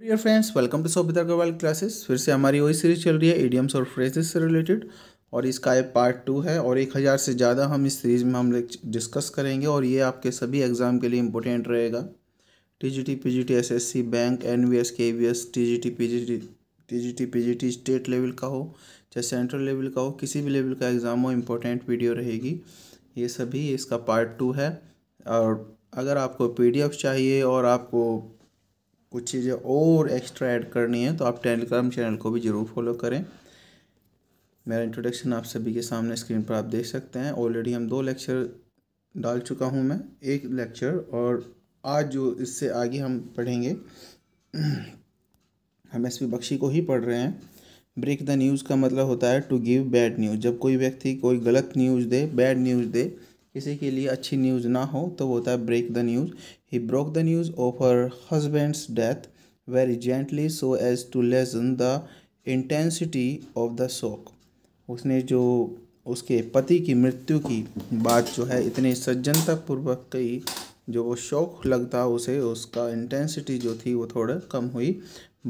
Dear friends welcome to Sobhita Agarwal classes फिर से हमारी वही सीरीज चल रही है एडियम्स और फ्रेजेस से रिलेटेड और इसका ये पार्ट टू है और एक हज़ार से ज़्यादा हम इस सीरीज़ में हम डिस्कस करेंगे और ये आपके सभी एग्ज़ाम के लिए इम्पोर्टेंट रहेगा T G T P G T S S C bank N V S K V S T G T P G T T G T P G T state level का हो चाहे central level का हो किसी भी level का exam हो important video रहेगी ये सभी इसका पार्ट टू है और अगर आपको पी डी एफ चाहिए और आपको कुछ चीज़ें और एक्स्ट्रा ऐड करनी है तो आप टेलीग्राम चैनल को भी ज़रूर फॉलो करें मेरा इंट्रोडक्शन आप सभी के सामने स्क्रीन पर आप देख सकते हैं ऑलरेडी हम दो लेक्चर डाल चुका हूँ मैं एक लेक्चर और आज जो इससे आगे हम पढ़ेंगे हम एस पी बख्शी को ही पढ़ रहे हैं ब्रेक द न्यूज़ का मतलब होता है टू गिव बैड न्यूज़ जब कोई व्यक्ति कोई गलत न्यूज़ दे बैड न्यूज़ दे किसी के लिए अच्छी न्यूज़ ना हो तो वो होता है break the news he broke the news of her husband's death very gently so as to lessen the intensity of the shock उसने जो उसके पति की मृत्यु की बात जो है इतने सज्जनतापूर्वक कही जो वो शौक लगता उसे उसका इंटेंसिटी जो थी वो थोड़ा कम हुई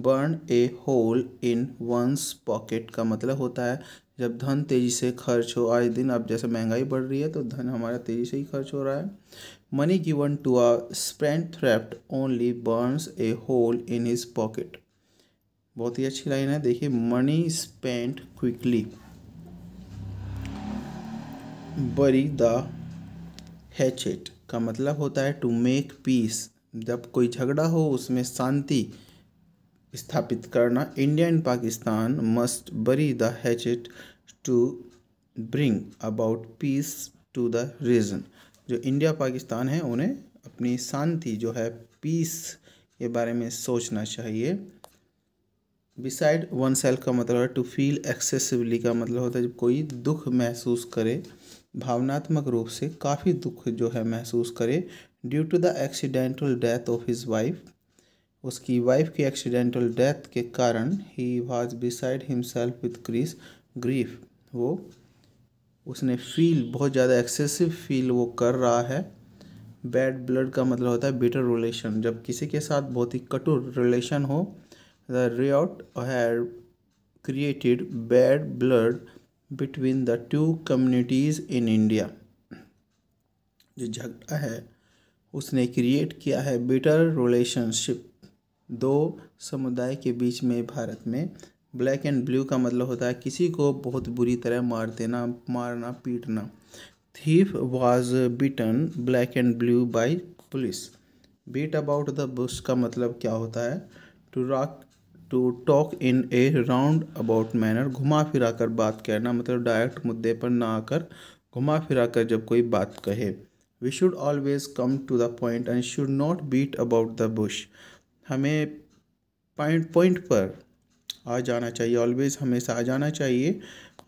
burn a hole in one's pocket का मतलब होता है जब धन तेज़ी से खर्च हो आज दिन अब जैसे महंगाई बढ़ रही है तो धन हमारा तेज़ी से ही खर्च हो रहा है money given to a spendthrift only burns a hole in his pocket बहुत ही अच्छी लाइन है देखिए money spent quickly bury the hatchet का मतलब होता है टू मेक पीस जब कोई झगड़ा हो उसमें शांति स्थापित करना India and Pakistan must bury the hatchet to bring about peace to the region जो इंडिया पाकिस्तान है उन्हें अपनी शांति जो है पीस के बारे में सोचना चाहिए बिसाइड वन सेल्फ का मतलब है टू फील एक्सेसिवली का मतलब होता है जब कोई दुख महसूस करे भावनात्मक रूप से काफ़ी दुख जो है महसूस करे due to the accidental death of his wife उसकी वाइफ की एक्सीडेंटल डेथ के कारण ही वॉज बिसाइड हिमसेल्फ विथ क्रिस ग्रीफ वो उसने फील बहुत ज़्यादा एक्सेसिव फील वो कर रहा है बैड ब्लड का मतलब होता है बिटर रिलेशन जब किसी के साथ बहुत ही कटुर रिलेशन हो the riot had created bad blood between the two communities in India जो झगड़ा है उसने क्रिएट किया है बिटर रिलेशनशिप दो समुदाय के बीच में भारत में ब्लैक एंड ब्लू का मतलब होता है किसी को बहुत बुरी तरह मार देना मारना पीटना thief was beaten black and blue by police beat about the bush का मतलब क्या होता है to rock to talk in a roundabout manner घुमा फिरा कर बात करना मतलब डायरेक्ट मुद्दे पर ना आकर घुमा फिरा कर जब कोई बात कहे we should always come to the point and should not beat about the bush हमें पॉइंट पॉइंट पर आ जाना चाहिए ऑलवेज़ हमेशा आ जाना चाहिए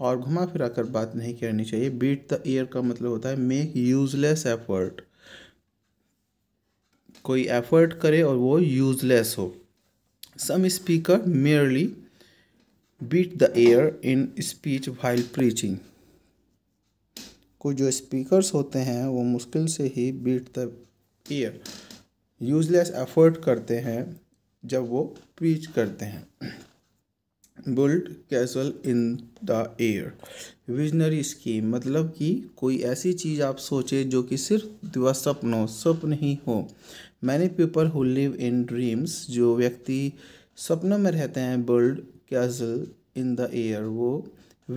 और घुमा फिरा कर बात नहीं करनी चाहिए बीट द एयर का मतलब होता है मेक यूजलेस एफर्ट कोई एफर्ट करे और वो यूजलेस हो some speaker merely beat the air in speech while preaching को जो स्पीकर्स होते हैं वो मुश्किल से ही beat the air useless effort करते हैं जब वो प्रीच करते हैं build castle in the air visionary scheme मतलब कि कोई ऐसी चीज़ आप सोचे जो कि सिर्फ दिवा सपनों स्वप्न ही हो many people who live in dreams जो व्यक्ति सपनों में रहते हैं build castle in the air वो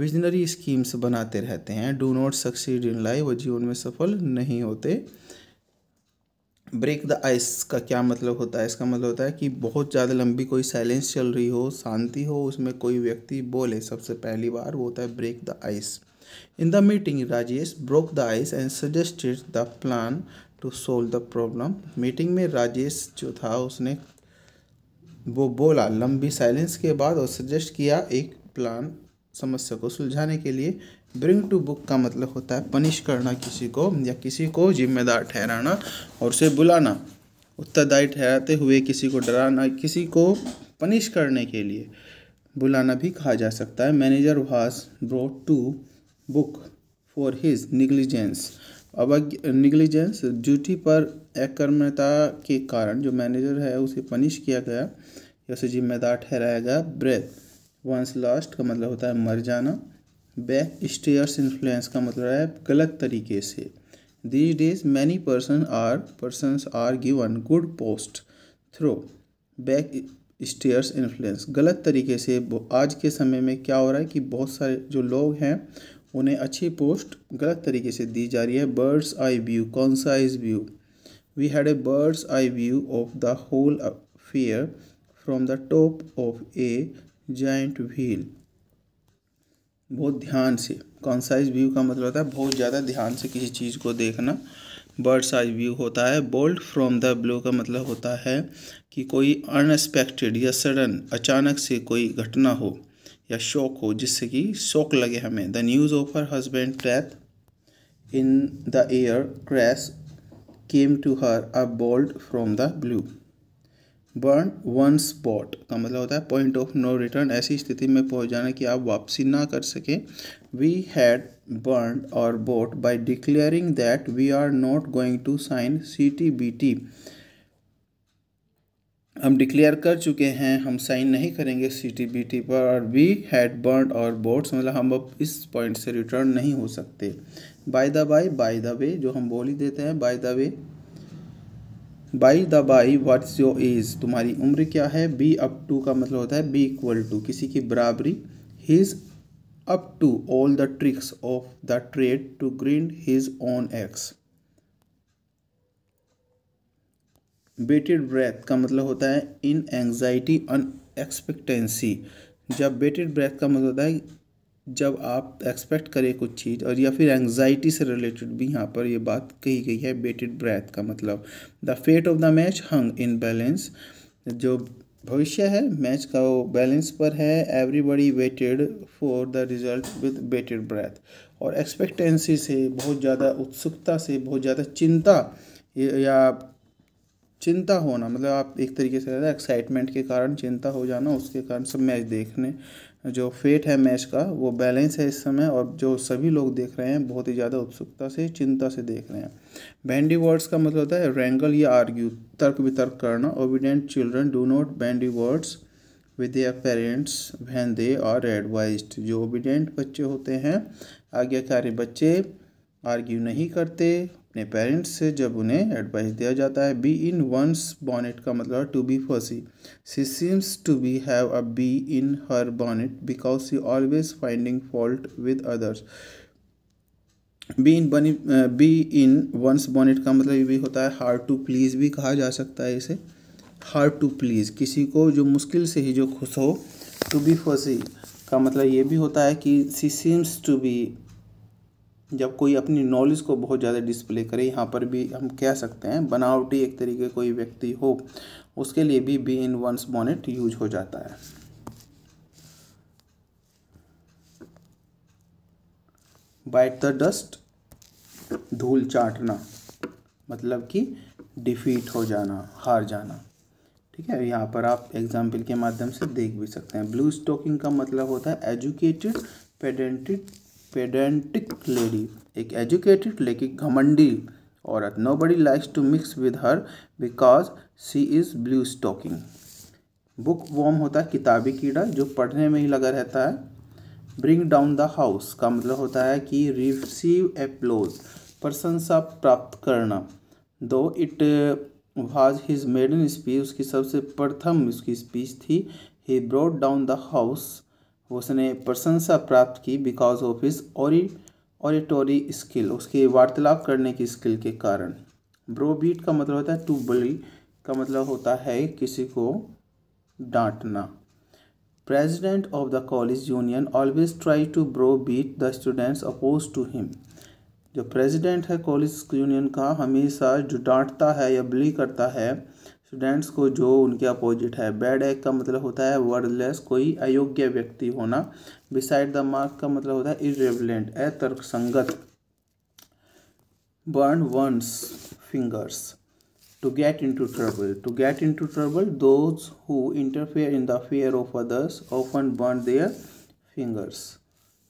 विजनरी स्कीम्स बनाते रहते हैं do not succeed in life वो जीवन में सफल नहीं होते ब्रेक द आइस का क्या मतलब होता है इसका मतलब होता है कि बहुत ज़्यादा लंबी कोई साइलेंस चल रही हो शांति हो उसमें कोई व्यक्ति बोले सबसे पहली बार वो होता है break the ice in the meeting Rajesh broke the ice and suggested the plan to solve the problem meeting में राजेश जो था उसने वो बोला लंबी साइलेंस के बाद और सजेस्ट किया एक प्लान समस्या को सुलझाने के लिए ब्रिंग टू बुक का मतलब होता है पनिश करना किसी को या किसी को जिम्मेदार ठहराना और उसे बुलाना उत्तरदायी ठहराते हुए किसी को डराना किसी को पनिश करने के लिए बुलाना भी कहा जा सकता है manager was brought to book for his negligence अब निग्लिजेंस ड्यूटी पर अकर्मता के कारण जो मैनेजर है उसे पनिश किया गया या उसे जिम्मेदार ठहराया गया ब्रेथ वंस लास्ट का मतलब होता है मर जाना बैक स्टेयर्स इन्फ्लुएंस का मतलब है गलत तरीके से these days many person are person are given good post through back stairs influence गलत तरीके से आज के समय में क्या हो रहा है कि बहुत सारे जो लोग हैं उन्हें अच्छी पोस्ट गलत तरीके से दी जा रही है बर्ड्स आई व्यू कौन सा is view we had a bird's eye view of the whole fair from the top of a giant wheel बहुत ध्यान से कॉन्साइज व्यू का मतलब होता है बहुत ज़्यादा ध्यान से किसी चीज़ को देखना बर्ड साइज व्यू होता है बोल्ट फ्रॉम द ब्लू का मतलब होता है कि कोई अनएक्सपेक्टेड या सडन अचानक से कोई घटना हो या शौक हो जिससे कि शौक लगे हमें the news of her husband death in the air crash came to her a bolt from the blue burn one spot का मतलब होता है पॉइंट ऑफ नो रिटर्न ऐसी स्थिति में पहुंच जाना कि आप वापसी ना कर सकें we had burn our boat by declaring that we are not going to sign C T B T हम डिक्लेयर कर चुके हैं हम साइन नहीं करेंगे सी टी बी टी पर और we had burn our boats मतलब हम अब इस पॉइंट से रिटर्न नहीं हो सकते by the by by the way जो हम बोल ही देते हैं by the way by the by what's your age तुम्हारी उम्र क्या है बी अप टू का मतलब होता है बी इक्वल टू किसी की बराबरी his up to all the tricks of the trade to green his own ex bated breath का मतलब होता है इन अन अनएक्सपेक्टेंसी जब बेटेड ब्रेथ का मतलब होता है जब आप एक्सपेक्ट करें कुछ चीज़ और या फिर एंगजाइटी से रिलेटेड भी यहाँ पर ये बात कही गई है बेटेड ब्रेथ का मतलब the fate of the match hung in balance जो भविष्य है मैच का वो बैलेंस पर है everybody waited for the result with bated breath और एक्सपेक्टेंसी से बहुत ज़्यादा उत्सुकता से बहुत ज़्यादा चिंता या चिंता होना मतलब आप एक तरीके से एक्साइटमेंट के कारण चिंता हो जाना उसके कारण सब मैच देखने जो फेट है मैच का वो बैलेंस है इस समय और जो सभी लोग देख रहे हैं बहुत ही ज़्यादा उत्सुकता से चिंता से देख रहे हैं बैंडी वर्ड्स का मतलब होता है रेंगल या आर्ग्यू तर्क वितर्क करना obedient children do not bandy words with their parents when they are advise जो ओबीडेंट बच्चे होते हैं आज्ञाकारी बच्चे आर्ग्यू नहीं करते अपने पेरेंट्स से जब उन्हें एडवाइस दिया जाता है बी इन वंस बॉनेट का मतलब to be fussy she seems to be have a bee in her bonnet because she always finding fault with others bee in bonnet bee in one's bonnet का मतलब ये भी होता है hard to please भी कहा जा सकता है इसे हार्ड टू प्लीज़ किसी को जो मुश्किल से ही जो खुश हो टू बी फसी का मतलब ये भी होता है कि सी सीम्स टू बी जब कोई अपनी नॉलेज को बहुत ज़्यादा डिस्प्ले करे यहाँ पर भी हम कह सकते हैं बनावटी एक तरीके कोई व्यक्ति हो उसके लिए भी bee in one's bonnet use हो जाता है बाइट द डस्ट धूल चाटना मतलब कि डिफीट हो जाना हार जाना ठीक है यहाँ पर आप एग्जाम्पल के माध्यम से देख भी सकते हैं ब्लू स्टॉकिंग का मतलब होता है एजुकेटेड पेडेंटेड पेडेंटिक लेडी एक एजुकेटेड लेकिन घमंडी औरत nobody likes to mix with her because she is bluestocking bookworm होता है किताबी कीड़ा जो पढ़ने में ही लगा रहता है ब्रिंग डाउन द हाउस का मतलब होता है कि रिसीव एप्लोज प्रशंसा प्राप्त करना दो it was his maiden speech उसकी सबसे प्रथम उसकी स्पीच थी ही ब्रॉड डाउन द हाउस उसने प्रशंसा प्राप्त की because of his oratory skill उसके वार्तालाप करने की स्किल के कारण ब्रोबीट का मतलब होता है टू बली का मतलब होता है किसी को डांटना president of the college union always try to browbeat the students opposed to him जो प्रेजिडेंट है कॉलेज यूनियन का हमेशा जो डांटता है या बिली करता है स्टूडेंट्स को जो उनके अपोजिट है बैड एग का मतलब होता है वर्डलेस कोई अयोग्य व्यक्ति होना बिसाइड द मार्क का मतलब होता है इरेवलेंट अतर्कसंगत burn one's fingers to get trouble to get into trouble those who interfere in the affair of others often burn their fingers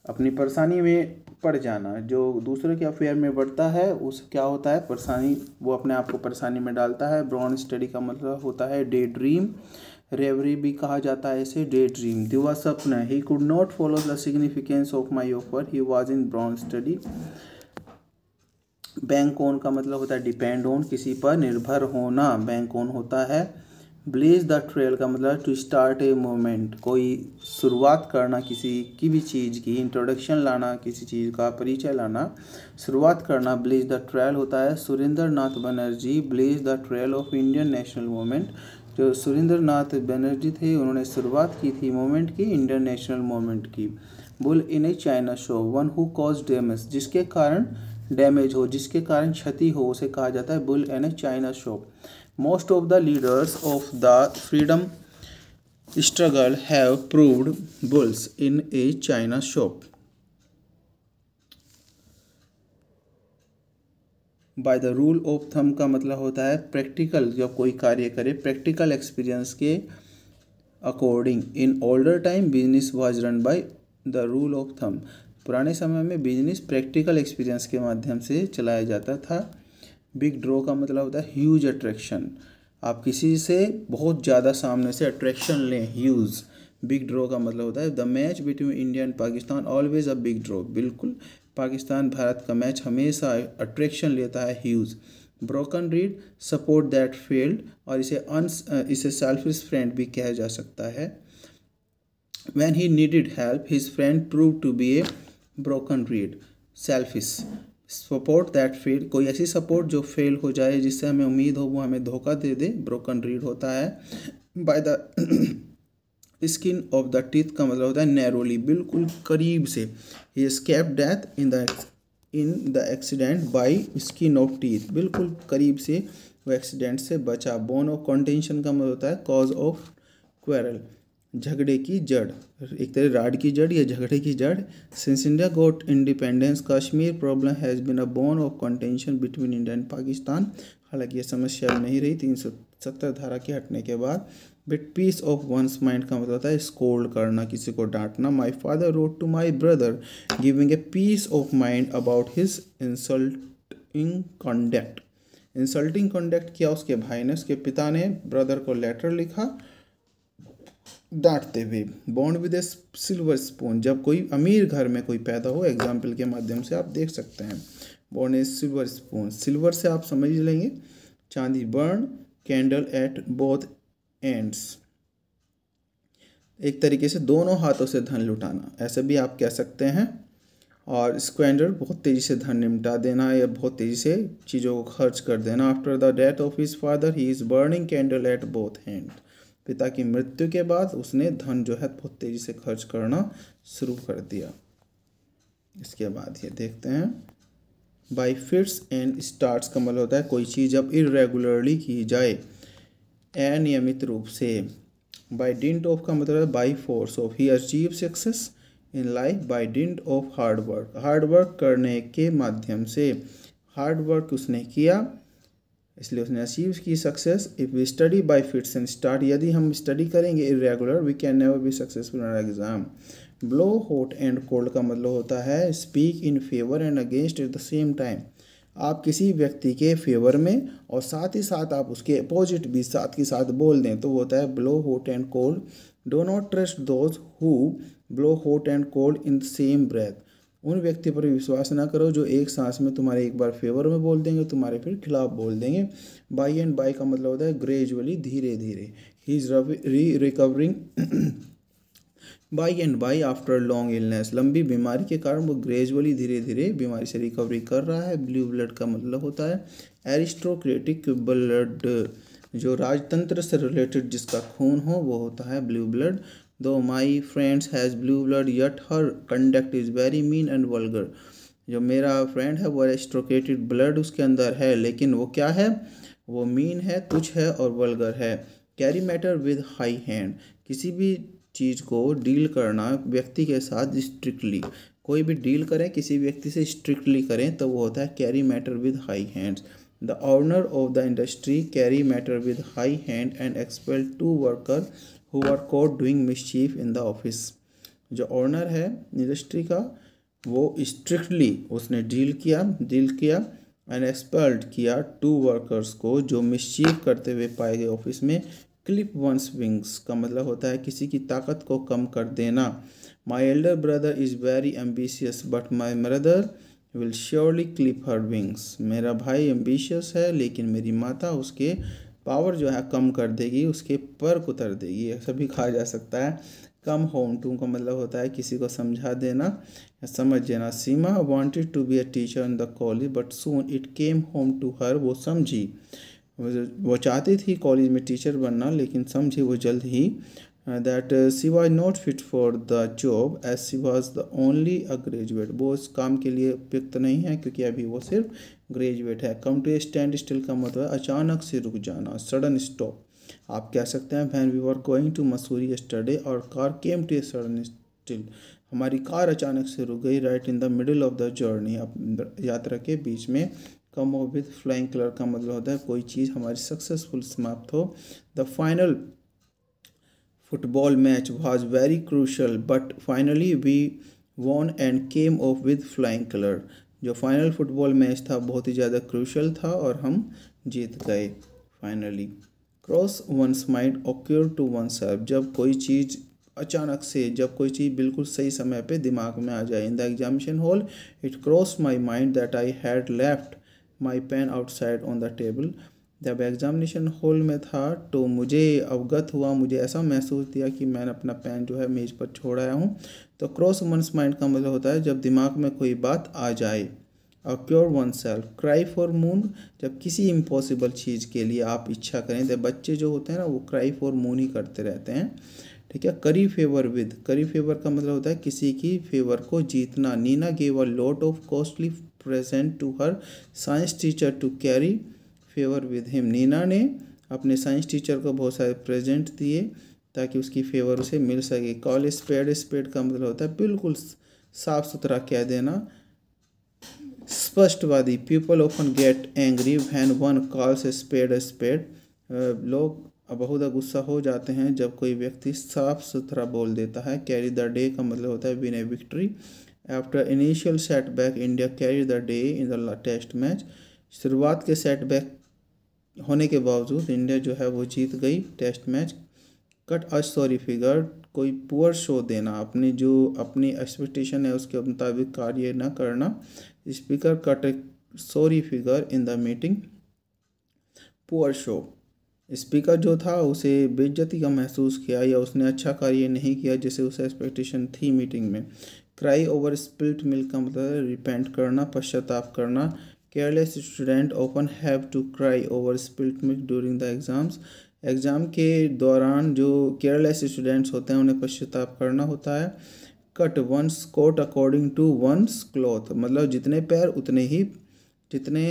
अपनी परेशानी में पड़ जाना जो दूसरे के अफेयर में बढ़ता है उस क्या होता है परेशानी वो अपने आप को परेशानी में डालता है ब्रॉन स्टडी का मतलब होता है डे ड्रीम रेवरी भी कहा जाता है इसे डे ड्रीम दिवा सपना he could not follow the significance of my offer he was in brown study bank on का मतलब होता है डिपेंड ऑन किसी पर निर्भर होना बैंक ऑन होता है ब्लेज द ट्रेल का मतलब टू स्टार्ट ए मोमेंट कोई शुरुआत करना किसी की भी चीज़ की इंट्रोडक्शन लाना किसी चीज़ का परिचय लाना शुरुआत करना ब्लेज द ट्रेल होता है Surendra Nath Banerjee blazed the trail of Indian national movement जो सुरेंद्र नाथ बनर्जी थे उन्होंने शुरुआत की थी मोमेंट की इंडियन नेशनल मोमेंट की bull in a china shop one who cause damages जिसके कारण डैमेज हो जिसके कारण क्षति हो उसे कहा जाता है bull a china shop most of the leaders of the freedom struggle have proved bulls in a china shop by the rule of thumb का मतलब होता है प्रैक्टिकल जब कोई कार्य करे प्रैक्टिकल एक्सपीरियंस के according in older time business was run by the rule of thumb पुराने समय में बिजनेस प्रैक्टिकल एक्सपीरियंस के माध्यम से चलाया जाता था बिग ड्रॉ का मतलब होता है ह्यूज अट्रैक्शन आप किसी से बहुत ज़्यादा सामने से अट्रैक्शन लें ह्यूज़ बिग ड्रॉ का मतलब होता है the match between India and Pakistan always a big draw बिल्कुल पाकिस्तान भारत का मैच हमेशा अट्रैक्शन लेता है huge broken reed support that failed और इसे अन इसे सेल्फिश फ्रेंड भी कहा जा सकता है when he needed help his friend proved to be a broken reed selfish support that fail कोई ऐसी सपोर्ट जो फेल हो जाए जिससे हमें उम्मीद हो वो हमें धोखा दे दे ब्रोकन रीड होता है by the skin of the teeth का मतलब होता है नैरोली बिल्कुल करीब से ये escaped death in the in the accident by skin of teeth बिल्कुल करीब से वो एक्सीडेंट से बचा बोन ऑफ कॉन्टेंशन का मतलब होता है कॉज ऑफ क्वेरल झगड़े की जड़ एक तरह राड की जड़ या झगड़े की जड़ since India got independence Kashmir problem has been a bone of contention between India and Pakistan हालांकि ये समस्या नहीं रही तीन सौ सत्तर धारा के हटने के बाद bit piece of one's mind का मतलब था है स्कोल्ड करना किसी को डांटना my father wrote to my brother giving a piece of mind about his insulting conduct insulting conduct किया उसके भाई ने उसके पिता ने ब्रदर को लेटर लिखा डांटते हुए बॉन्ड विद ए सिल्वर स्पून जब कोई अमीर घर में कोई पैदा हो एग्जाम्पल के माध्यम से आप देख सकते हैं बॉन्ड ए सिल्वर स्पून सिल्वर से आप समझ लेंगे चांदी burn candle at both ends एक तरीके से दोनों हाथों से धन लुटाना ऐसे भी आप कह सकते हैं और स्क्वेंडर बहुत तेज़ी से धन निपटा देना या बहुत तेज़ी से चीज़ों को खर्च कर देना after the death of his father he is burning candle at both hands पिता की मृत्यु के बाद उसने धन जो है बहुत तेज़ी से खर्च करना शुरू कर दिया इसके बाद ये देखते हैं बाई फिट्स एंड स्टार्ट्स का मतलब होता है कोई चीज़ जब इरेगुलरली की जाए अनियमित रूप से बाई डिंट ऑफ का मतलब है by force of he achieve success in life by dint of hard work hard work करने के माध्यम से हार्डवर्क उसने किया इसलिए उसने अचीव की success if we study by fits and start यदि हम स्टडी करेंगे irregular we can never be successful in exam blow hot and cold का मतलब होता है speak in favour and against at the same time आप किसी व्यक्ति के फेवर में और साथ ही साथ आप उसके अपोजिट भी साथ के साथ बोल दें तो वो होता है blow hot and cold do not trust those who blow hot and cold in the same breath उन व्यक्ति पर विश्वास ना करो जो एक सांस में तुम्हारे एक बार फेवर में बोल देंगे तुम्हारे फिर खिलाफ बोल देंगे बाई एंड बाई का मतलब होता है ग्रेजुअली धीरे धीरे he is re recovering by and by after long illness लंबी बीमारी के कारण वो ग्रेजुअली धीरे धीरे बीमारी से रिकवरी कर रहा है ब्लू ब्लड का मतलब होता है एरिस्टोक्रेटिक ब्लड जो राजतंत्र से रिलेटेड जिसका खून हो वो होता है blue blood though my friends has blue blood yet her conduct is very mean and vulgar जो मेरा फ्रेंड है वो एस्ट्रोकेटेड ब्लड उसके अंदर है लेकिन वो क्या है वो मीन है तुच्छ है और वर्गर है carry matter with high hand किसी भी चीज़ को डील करना व्यक्ति के साथ स्ट्रिक्टली कोई भी डील करें किसी व्यक्ति से स्ट्रिक्टली करें तो वो होता है carry matter with high hands the owner of the industry carry matter with high hand and expel two worker who are caught doing mischief in the office जो ऑनर है इंडस्ट्री का वो स्ट्रिक्टली उसने डील किया deal किया and expert किया two workers को जो मिसचीफ करते हुए पाए गए ऑफिस में क्लिप वंस विंग्स का मतलब होता है किसी की ताकत को कम कर देना my elder brother is very ambitious but my mother will surely clip her wings मेरा भाई एम्बिशियस है लेकिन मेरी माता उसके पावर जो है कम कर देगी उसके पर उतर देगी ऐसा भी कहा जा सकता है कम होम टू का मतलब होता है किसी को समझा देना या समझ देना Seema wanted to be a teacher in the college but soon it came home to her वो समझी वो चाहती थी कॉलेज में टीचर बनना लेकिन समझी वो जल्द ही Uh, that uh, she was not fit for the job as she was the only a graduate वो इस काम के लिए उपयुक्त नहीं है क्योंकि अभी वो सिर्फ ग्रेजुएट है come to a standstill का मतलब है अचानक से रुक जाना सडन स्टॉप आप कह सकते हैं when we were going to Mussoorie Saturday our car came to a sudden still हमारी कार अचानक से रुक गई right in the middle of the journey यात्रा के बीच में कम विथ फ्लाइंग कलर का मतलब होता है कोई चीज़ हमारी सक्सेसफुल समाप्त हो the final football match was very crucial but finally we won and came off with flying color जो फाइनल फुटबॉल मैच था बहुत ही ज़्यादा क्रूशल था और हम जीत गए finally cross one's mind occur to oneself जब कोई चीज़ अचानक से जब कोई चीज़ बिल्कुल सही समय पे दिमाग में आ जाए in the examination hall it cross my mind that I had left my pen outside on the table जब एग्ज़ामिनेशन हॉल में था तो मुझे अवगत हुआ मुझे ऐसा महसूस किया कि मैंने अपना पेन जो है मेज़ पर छोड़ आया हूँ तो क्रॉस वंस माइंड का मतलब होता है जब दिमाग में कोई बात आ जाए और pure oneself cry for moon जब किसी इम्पॉसिबल चीज़ के लिए आप इच्छा करें तो बच्चे जो होते हैं ना वो क्राई फॉर मून ही करते रहते हैं ठीक है करी फेवर विद करी फेवर का मतलब होता है किसी की फेवर को जीतना Neena gave a lot of costly present to her science teacher to curry favour with him Neena ने अपने साइंस टीचर को बहुत सारे प्रेजेंट दिए ताकि उसकी फेवर उसे मिल सके कॉल स्पेड स्पेड का मतलब होता है बिल्कुल साफ सुथरा कह देना स्पष्टवादी people often get angry when one calls spade spade लोग बहुत गुस्सा हो जाते हैं जब कोई व्यक्ति साफ सुथरा बोल देता है कैरी द डे का मतलब होता है win a victory after initial setback India carry the day in the test match शुरुआत के सेटबैक होने के बावजूद इंडिया जो है वो जीत गई test match cut a sorry figure कोई पुअर शो देना अपनी जो अपनी एक्सपेक्टेशन है उसके मुताबिक कार्य न करना speaker cut a sorry figure in the meeting poor show speaker जो था उसे बेज्जती का महसूस किया या उसने अच्छा कार्य नहीं किया जिसे उसे एक्सपेक्टेशन थी मीटिंग में क्राई ओवर स्पिल्ट मिल्क का मतलब रिपेंट करना पश्चाताप करना careless student often have to cry over spilt milk during the exams exam के दौरान जो केयरलेस स्टूडेंट्स होते हैं उन्हें पश्चाताप करना होता है cut one's coat according to one's cloth मतलब जितने पैर उतने ही जितने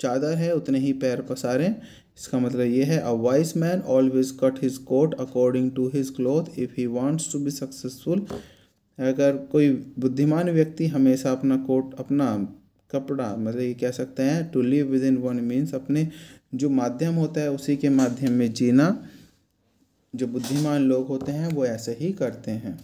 चादर है उतने ही पैर पसारें इसका मतलब ये है a wise man always cut his coat according to his cloth if he wants to be successful अगर कोई बुद्धिमान व्यक्ति हमेशा अपना कोट अपना कपड़ा मतलब ये कह सकते हैं to live within one means अपने जो माध्यम होता है उसी के माध्यम में जीना जो बुद्धिमान लोग होते हैं वो ऐसे ही करते हैं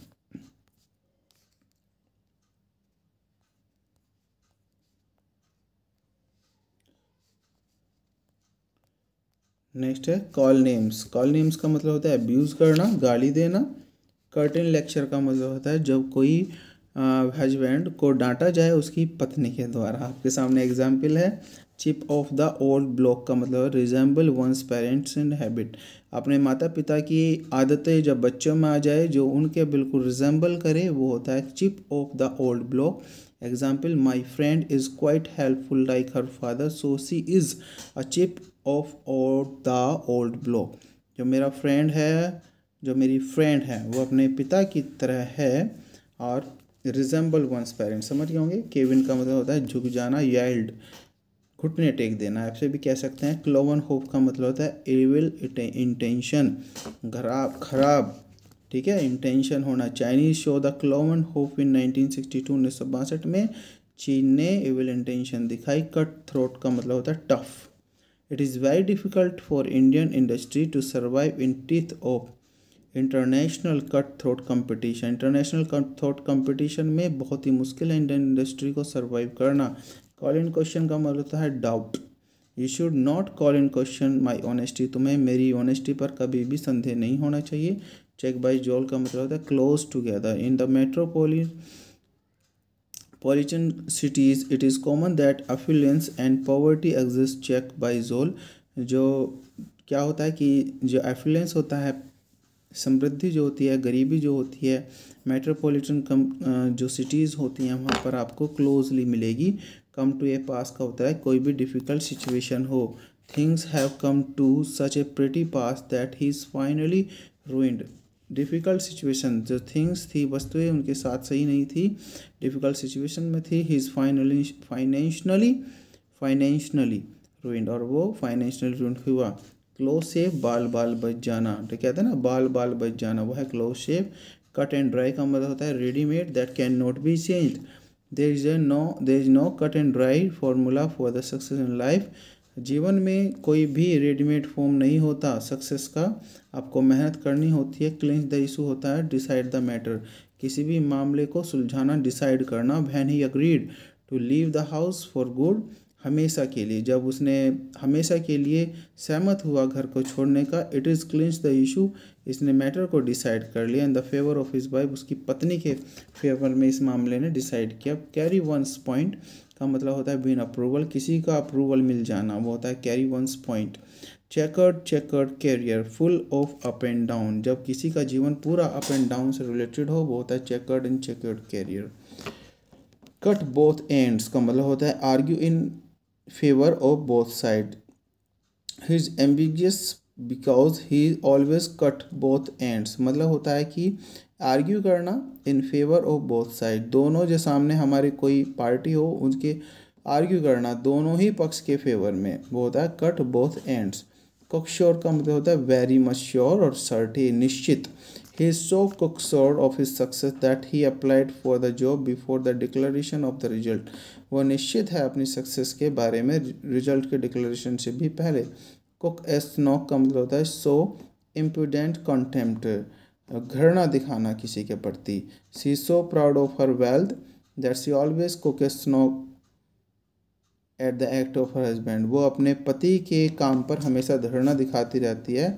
नेक्स्ट है कॉल नेम्स कॉल नेम्स का मतलब होता है अब्यूज़ करना गाली देना कर्टिन लेक्चर का मतलब होता है जब कोई हजबैंड को डांटा जाए उसकी पत्नी के द्वारा आपके सामने एग्जाम्पल है chip of the old block का मतलब resemble one's parents and habit अपने माता पिता की आदतें जब बच्चों में आ जाए जो उनके बिल्कुल रिजेंबल करे वो होता है chip of the old block example my friend is quite helpful like her father so she is a chip of और द ओल्ड ब्लॉक जो मेरा फ्रेंड है जो मेरी फ्रेंड है वो अपने पिता की तरह है और रिजेंबल वंस पेरेंट समझ गए होंगे केविन का मतलब होता है झुक जाना याल्ड घुटने टेक देना ऐसे भी कह सकते हैं क्लोवन होप का मतलब होता है एविल इंटेंशन खराब खराब ठीक है इंटेंशन होना Chinese show the cloven hoof in 1962 उन्नीस सौ बासठ में चीन ने एविल इंटेंशन दिखाई कट थ्रोट का मतलब होता है tough it is very difficult for Indian industry to survive in teeth of international cut throat competition international cut throat competition में बहुत ही मुश्किल है इंडियन इंडस्ट्री को सर्वाइव करना कॉल इन क्वेश्चन का मतलब होता है doubt you should not call in question my honesty तुम्हें मेरी ऑनेस्टी पर कभी भी संदेह नहीं होना चाहिए चेक बाई जॉल का मतलब होता है close together in the metropolitan cities it is common that affluence and poverty exist cheek by jowl जो क्या होता है कि जो एफ्लुएंस होता है समृद्धि जो होती है गरीबी जो होती है मेट्रोपॉलिटन कम जो सिटीज़ होती हैं वहाँ पर आपको क्लोजली मिलेगी कम टू ए पास का होता है कोई भी डिफ़िकल्ट सिचुएशन हो things have come to such a pretty pass that he is finally ruined difficult situation जो थिंग्स थी वस्तुएं उनके साथ सही नहीं थी डिफ़िकल्ट सिचुएशन में थी he is finally financially financially ruined और वो फाइनेंशनल रूइंड हुआ क्लोज शेप बाल बाल बच जाना तो कहते हैं ना बाल बाल बच जाना वो है close shave cut and dry का मतलब होता है readymade that can not be change there is no there is no cut and dry formula for the success in life जीवन में कोई भी रेडीमेड फॉर्म नहीं होता सक्सेस का आपको मेहनत करनी होती है क्लिंच द इशू होता है डिसाइड द मैटर किसी भी मामले को सुलझाना डिसाइड करना when he agreed to leave the house for good हमेशा के लिए जब उसने हमेशा के लिए सहमत हुआ घर को छोड़ने का it is clinch the issue इसने मैटर को डिसाइड कर लिया in the favour of his wife उसकी पत्नी के फेवर में इस मामले ने डिसाइड किया कैरी वंस पॉइंट का मतलब होता है बिन अप्रूवल किसी का अप्रूवल मिल जाना वो होता है carry one's point chequered chequered career full of up and down जब किसी का जीवन पूरा अप एंड डाउन से रिलेटेड हो वो होता है chequered and chequered career cut both ends का मतलब होता है argue in favour of both side he is ambiguous because he always cut both ends मतलब होता है कि आर्ग्यू करना in favour of both side दोनों जो सामने हमारे कोई पार्टी हो उनके आर्ग्यू करना दोनों ही पक्ष के फेवर में वो होता है कट बोथ एंड्स कक्षोर का मतलब होता है वेरी मच श्योर और सर्टी निश्चित He is so cocksure of his success that he applied for the job before the declaration of the result. वह निश्चित है अपनी सक्सेस के बारे में रिजल्ट के डिक्लेरेशन से भी पहले कुक एस नॉक का मतलब होता है सो इम्पूडेंट कॉन्टेम्प्ट घृणा दिखाना किसी के प्रति she so proud of her wealth that she always cook s knock at the act of her husband वो अपने पति के काम पर हमेशा धरना दिखाती रहती है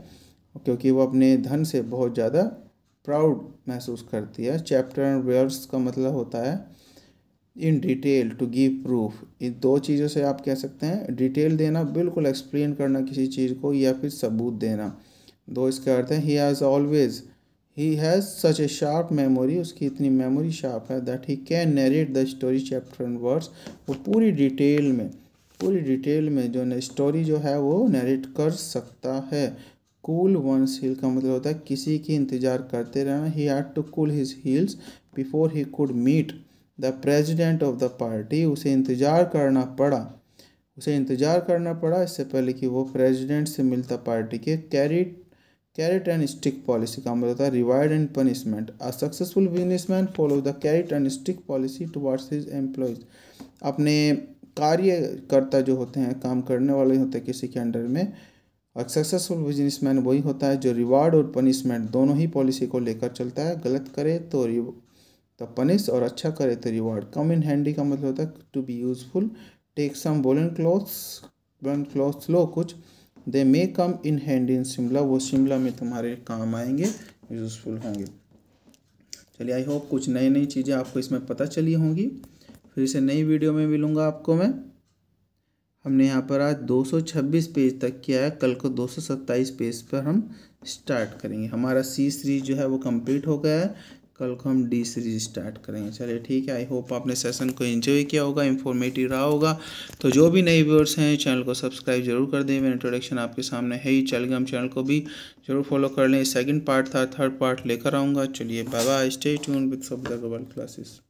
क्योंकि वो अपने धन से बहुत ज़्यादा प्राउड महसूस करती है चैप्टर एंड वर्ड्स का मतलब होता है in detail to give proof इन दो चीज़ों से आप कह सकते हैं डिटेल देना बिल्कुल एक्सप्लेन करना किसी चीज़ को या फिर सबूत देना दो इसके अर्थ हैं he has always he has such a sharp memory उसकी इतनी मेमोरी शार्प है that he can narrate the story chapter and words वो पूरी डिटेल में पूरी डिटेल में जो स्टोरी जो है वो नरेट कर सकता है कूल वंस हील का मतलब होता है किसी की इंतजार करते रहना he had to cool his heels before he could meet the president of the party उसे इंतजार करना पड़ा उसे इंतजार करना पड़ा इससे पहले कि वो प्रेजिडेंट से मिलता पार्टी के carrot carrot and stick policy का मतलब होता है reward and punishment a successful businessman follow the carrot and stick policy towards his employees अपने कार्यकर्ता जो होते हैं काम करने वाले होते हैं किसी के अंडर में और सक्सेसफुल बिजनेसमैन वही होता है जो रिवार्ड और पनिशमेंट दोनों ही पॉलिसी को लेकर चलता है गलत करे तो तो पनिश और अच्छा करे तो रिवार्ड कम इन हैंडी का मतलब होता है to be useful take some woollen clothes one clothes लो कुछ दे मे कम इन हैंड इन शिमला वो शिमला में तुम्हारे काम आएंगे यूज़फुल होंगे चलिए आई होप कुछ नई नई चीज़ें आपको इसमें पता चली होंगी फिर से नई वीडियो में मिलूँगा आपको मैं हमने यहाँ पर आज 226 पेज तक किया है कल को 227 पेज पर हम स्टार्ट करेंगे हमारा सी सीरीज जो है वो कंप्लीट हो गया है कल को हम डी सीरीज स्टार्ट करेंगे चलिए ठीक है आई होप आपने सेशन को एंजॉय किया होगा इन्फॉर्मेटिव रहा होगा तो जो भी नए व्यूअर्स हैं चैनल को सब्सक्राइब जरूर कर दें मेरा इंट्रोडक्शन आपके सामने है ही चल गए हम चैनल को भी जरूर फॉलो कर लें सेकेंड पार्ट था थर्ड पार्ट लेकर आऊँगा चलिए bye bye stay tune with सब वर्ल्ड क्लासेस